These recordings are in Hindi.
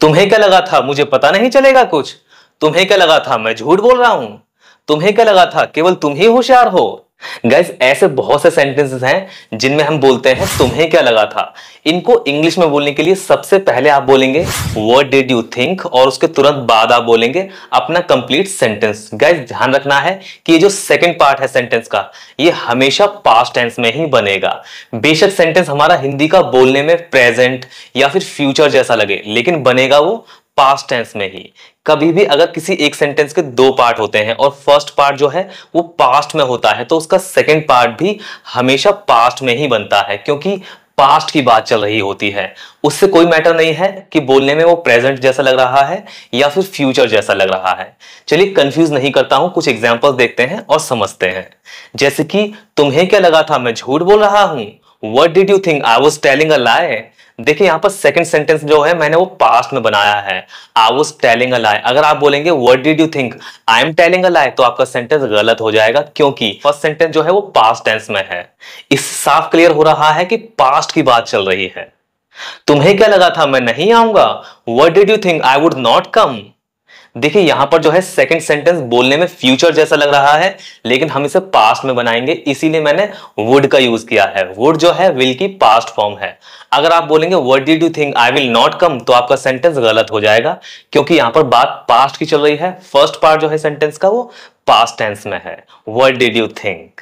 तुम्हें क्या लगा था मुझे पता नहीं चलेगा कुछ तुम्हें क्या लगा था मैं झूठ बोल रहा हूं तुम्हें क्या लगा था केवल तुम ही होशियार हो गैस ऐसे बहुत से सेंटेंसेस हैं जिनमें हम बोलते हैं तुम्हें क्या लगा था इनको इंग्लिश में बोलने के लिए सबसे पहले आप बोलेंगे वट डिड यू थिंक और उसके तुरंत बाद आप बोलेंगे अपना कंप्लीट सेंटेंस गैस ध्यान रखना है कि ये जो सेकंड पार्ट है सेंटेंस का ये हमेशा पास्ट टेंस में ही बनेगा बेशक सेंटेंस हमारा हिंदी का बोलने में प्रेजेंट या फिर फ्यूचर जैसा लगे लेकिन बनेगा वो पास्ट टेंस में ही कभी भी अगर किसी एक सेंटेंस के दो पार्ट होते हैं और फर्स्ट पार्ट जो है वो पास्ट में होता है तो उसका सेकंड पार्ट भी हमेशा पास्ट में ही बनता है क्योंकि पास्ट की बात चल रही होती है उससे कोई मैटर नहीं है कि बोलने में वो प्रेजेंट जैसा लग रहा है या फिर फ्यूचर जैसा लग रहा है चलिए कंफ्यूज नहीं करता हूं कुछ एग्जाम्पल देखते हैं और समझते हैं जैसे कि तुम्हें क्या लगा था मैं झूठ बोल रहा हूं what did you think I was telling a lie देखिए यहाँ पर सेकंड सेंटेंस जो है मैंने वो पास्ट में बनाया है आई वॉज टेलिंग अ लाई अगर आप बोलेंगे what did you think I am telling a lie तो आपका सेंटेंस गलत हो जाएगा क्योंकि फर्स्ट सेंटेंस जो है वो पास्ट टेंस में है इस साफ क्लियर हो रहा है कि पास्ट की बात चल रही है तुम्हें क्या लगा था मैं नहीं आऊंगा what did you think I would not come देखिए यहां पर जो है सेकंड सेंटेंस बोलने में फ्यूचर जैसा लग रहा है लेकिन हम इसे पास्ट में बनाएंगे इसीलिए मैंने वुड का यूज किया है वुड जो है विल की पास्ट फॉर्म है अगर आप बोलेंगे what did you think I will not come तो आपका सेंटेंस गलत हो जाएगा क्योंकि यहां पर बात पास्ट की चल रही है फर्स्ट पार्ट जो है सेंटेंस का वो पास्ट टेंस में है वट डिड यू थिंक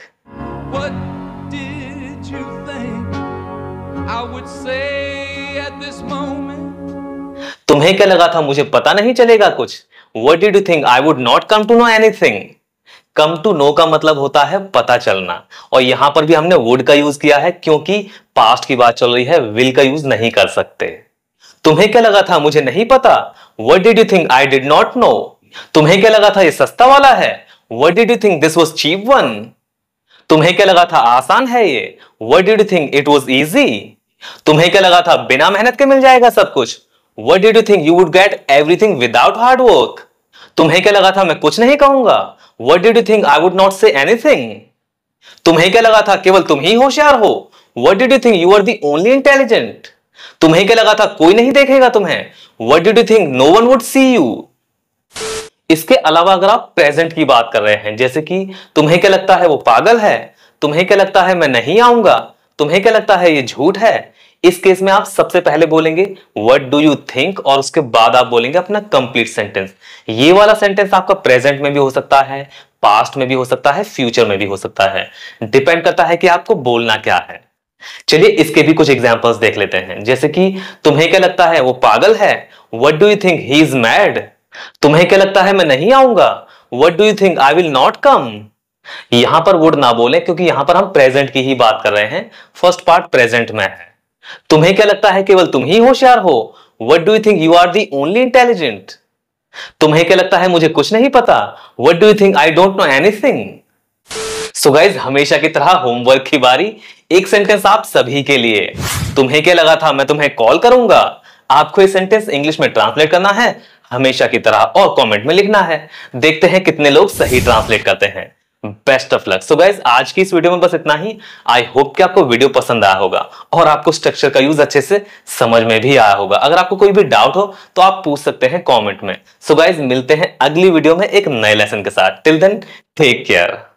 तुम्हें क्या लगा था मुझे पता नहीं चलेगा कुछ what did you think I would not come to know anything come to know का मतलब होता है पता चलना और यहां पर भी हमने वुड का यूज किया है क्योंकि पास्ट की बात चल रही है विल का यूज नहीं कर सकते तुम्हें क्या लगा था मुझे नहीं पता what did you think I did not know तुम्हें क्या लगा था ये सस्ता वाला है what did you think this was cheap one तुम्हें क्या लगा था आसान है ये what did you think it was easy तुम्हें क्या लगा था बिना मेहनत के मिल जाएगा सब कुछ what did you think you would get everything without hard work तुम्हें क्या लगा था मैं कुछ नहीं कहूंगा what did you think I would not say anything तुम्हें क्या लगा था केवल तुम ही होशियार हो what did you think you are the only intelligent तुम्हें क्या लगा था कोई नहीं देखेगा तुम्हें what did you think no one would see you इसके अलावा अगर आप प्रेजेंट की बात कर रहे हैं जैसे कि तुम्हें क्या लगता है वो पागल है तुम्हें क्या लगता है मैं नहीं आऊंगा तुम्हें क्या लगता है ये झूठ है इस केस में आप सबसे पहले बोलेंगे वट डू यू थिंक और उसके बाद आप बोलेंगे अपना कंप्लीट सेंटेंस ये वाला सेंटेंस आपका प्रेजेंट में भी हो सकता है पास्ट में भी हो सकता है फ्यूचर में भी हो सकता है डिपेंड करता है कि आपको बोलना क्या है चलिए इसके भी कुछ एग्जाम्पल्स देख लेते हैं जैसे कि तुम्हें क्या लगता है वो पागल है what do you think he is mad तुम्हें क्या लगता है मैं नहीं आऊंगा what do you think I will not come यहां पर वुड ना बोले क्योंकि यहां पर हम प्रेजेंट की ही बात कर रहे हैं फर्स्ट पार्ट प्रेजेंट में है तुम्हें क्या लगता है केवल तुम ही होशियार हो what do you think you are the only intelligent तुम्हें क्या लगता है मुझे कुछ नहीं पता what do you think I don't know anything so guys हमेशा की तरह होमवर्क की बारी एक सेंटेंस आप सभी के लिए तुम्हें क्या लगा था मैं तुम्हें कॉल करूंगा आपको ये सेंटेंस इंग्लिश में ट्रांसलेट करना है हमेशा की तरह और कमेंट में लिखना है देखते हैं कितने लोग सही ट्रांसलेट करते हैं best of luck so guys आज की इस वीडियो में बस इतना ही आई होप कि आपको वीडियो पसंद आया होगा और आपको स्ट्रक्चर का यूज अच्छे से समझ में भी आया होगा अगर आपको कोई भी डाउट हो तो आप पूछ सकते हैं कॉमेंट में सो so गाइज मिलते हैं अगली वीडियो में एक नए लेसन के साथ टिल देन टेक केयर